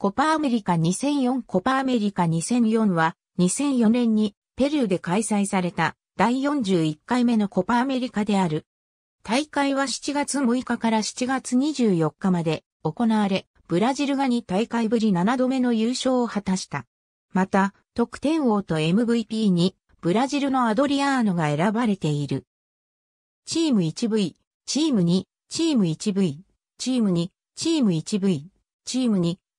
コパアメリカ2004コパアメリカ2004は2004年にペルーで開催された第41回目のコパアメリカである。大会は7月6日から7月24日まで行われ、ブラジルが2大会ぶり7度目の優勝を果たした。また、得点王と MVP にブラジルのアドリアーノが選ばれている。チーム 1V、チーム2、チーム 1V、チーム2、チーム 1V、チーム2、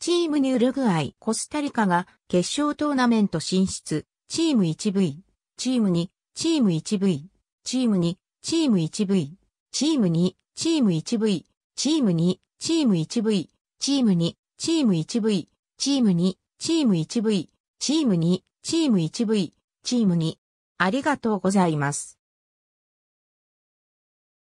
チームにウルグアイ、コスタリカが決勝トーナメント進出、チーム 1V、チーム2、チーム 1V、チーム2、チーム 1V、チーム2、チーム 1V、チーム2、チーム 1V、チーム2、チーム 1V、チーム2、チーム 1V、チーム2、チーム 1V、チーム2。ありがとうございます。